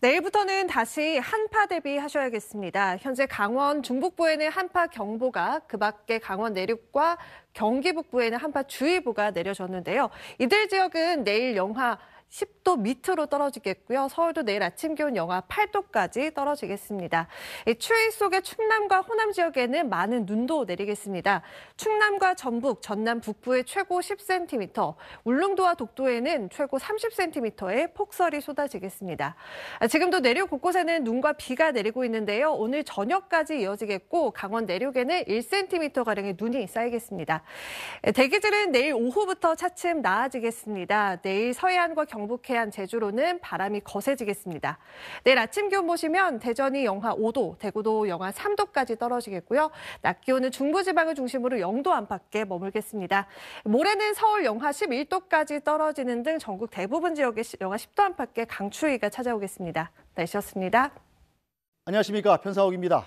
내일부터는 다시 한파 대비하셔야겠습니다. 현재 강원 중북부에는 한파 경보가 그 밖에 강원 내륙과 경기 북부에는 한파 주의보가 내려졌는데요. 이들 지역은 내일 영하 10도 밑으로 떨어지겠고요. 서울도 내일 아침 기온 영하 8도까지 떨어지겠습니다. 추위 속에 충남과 호남 지역에는 많은 눈도 내리겠습니다. 충남과 전북, 전남 북부에 최고 10cm, 울릉도와 독도에는 최고 30cm의 폭설이 쏟아지겠습니다. 지금도 내륙 곳곳에는 눈과 비가 내리고 있는데요. 오늘 저녁까지 이어지겠고 강원 내륙에는 1cm가량의 눈이 쌓이겠습니다. 대기질은 내일 오후부터 차츰 나아지겠습니다. 내일 서해안과 경 경북해안 제주로는 바람이 거세지겠습니다. 내일 아침 기온 보시면 대전이 영하 5도, 대구도 영하 3도까지 떨어지겠고요. 낮 기온은 중부지방을 중심으로 0도 안팎에 머물겠습니다. 모레는 서울 영하 11도까지 떨어지는 등 전국 대부분 지역에 영하 10도 안팎의 강추위가 찾아오겠습니다. 날씨였습니다. 안녕하십니까. 편사옥입니다.